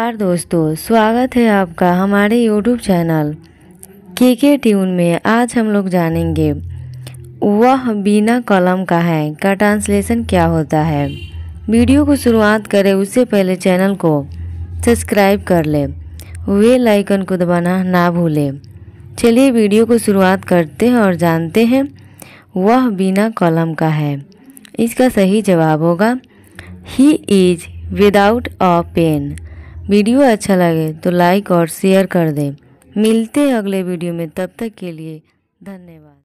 नमस्कार दोस्तों स्वागत है आपका हमारे YouTube चैनल के के ट्यून में आज हम लोग जानेंगे वह बिना कलम का है का ट्रांसलेशन क्या होता है वीडियो को शुरुआत करें उससे पहले चैनल को सब्सक्राइब कर ले वे लाइकन को दबाना ना भूलें चलिए वीडियो को शुरुआत करते हैं और जानते हैं वह बिना कलम का है इसका सही जवाब होगा he is without a pen video अच्छा लगे तो लाइक और शेयर कर दें मिलते हैं अगले वीडियो में तब तक के लिए धन्यवाद